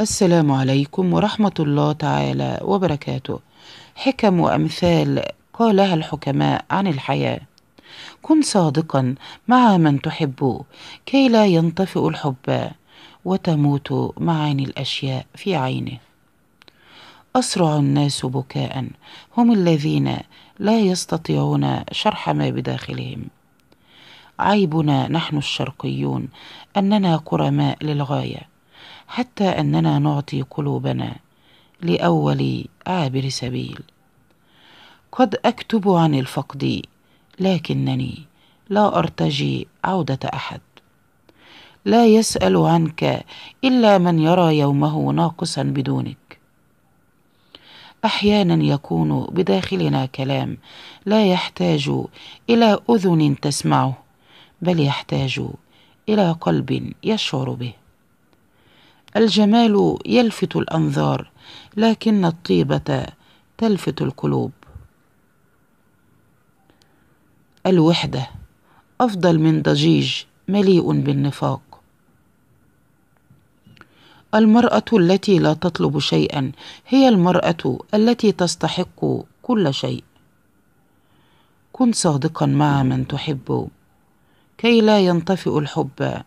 السلام عليكم ورحمة الله تعالى وبركاته حكم وأمثال قالها الحكماء عن الحياة كن صادقا مع من تحب كي لا ينطفئ الحب وتموت معاني الأشياء في عينه أسرع الناس بكاء هم الذين لا يستطيعون شرح ما بداخلهم عيبنا نحن الشرقيون أننا كرماء للغاية حتى أننا نعطي قلوبنا لأول عابر سبيل قد أكتب عن الفقد لكنني لا أرتجي عودة أحد لا يسأل عنك إلا من يرى يومه ناقصا بدونك أحيانا يكون بداخلنا كلام لا يحتاج إلى أذن تسمعه بل يحتاج إلى قلب يشعر به الجمال يلفت الانظار لكن الطيبه تلفت القلوب الوحده افضل من ضجيج مليء بالنفاق المراه التي لا تطلب شيئا هي المراه التي تستحق كل شيء كن صادقا مع من تحب كي لا ينطفئ الحب